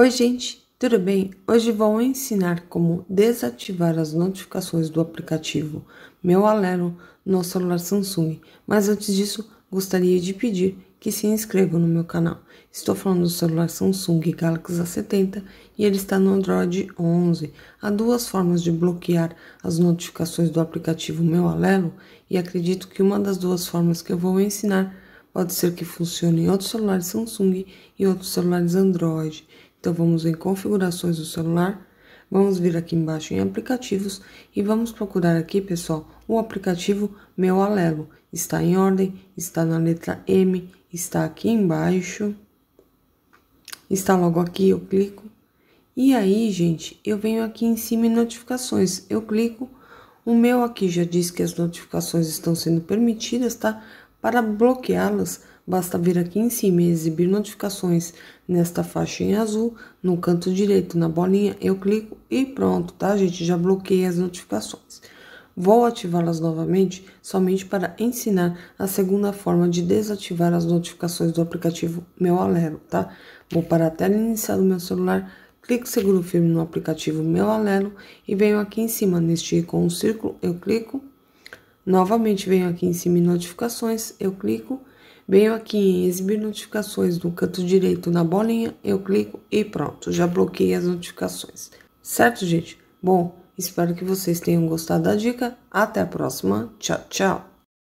Oi, gente, tudo bem? Hoje vou ensinar como desativar as notificações do aplicativo Meu Alero no celular Samsung. Mas antes disso, gostaria de pedir que se inscrevam no meu canal. Estou falando do celular Samsung Galaxy A70 e ele está no Android 11. Há duas formas de bloquear as notificações do aplicativo Meu Alero e acredito que uma das duas formas que eu vou ensinar pode ser que funcione em outros celulares Samsung e outros celulares Android. Então vamos em configurações do celular, vamos vir aqui embaixo em aplicativos e vamos procurar aqui, pessoal, o aplicativo Meu Alelo. Está em ordem, está na letra M, está aqui embaixo, está logo aqui, eu clico. E aí, gente, eu venho aqui em cima em notificações, eu clico, o meu aqui já diz que as notificações estão sendo permitidas, tá? Para bloqueá-las, Basta vir aqui em cima e exibir notificações nesta faixa em azul, no canto direito, na bolinha, eu clico e pronto, tá, gente? Já bloqueei as notificações. Vou ativá-las novamente somente para ensinar a segunda forma de desativar as notificações do aplicativo Meu Alelo, tá? Vou para a tela inicial do meu celular, clico seguro firme no aplicativo Meu Alelo e venho aqui em cima neste ícone um círculo, eu clico. Novamente venho aqui em cima em notificações, eu clico Venho aqui em exibir notificações no canto direito na bolinha, eu clico e pronto, já bloqueei as notificações. Certo, gente? Bom, espero que vocês tenham gostado da dica. Até a próxima. Tchau, tchau.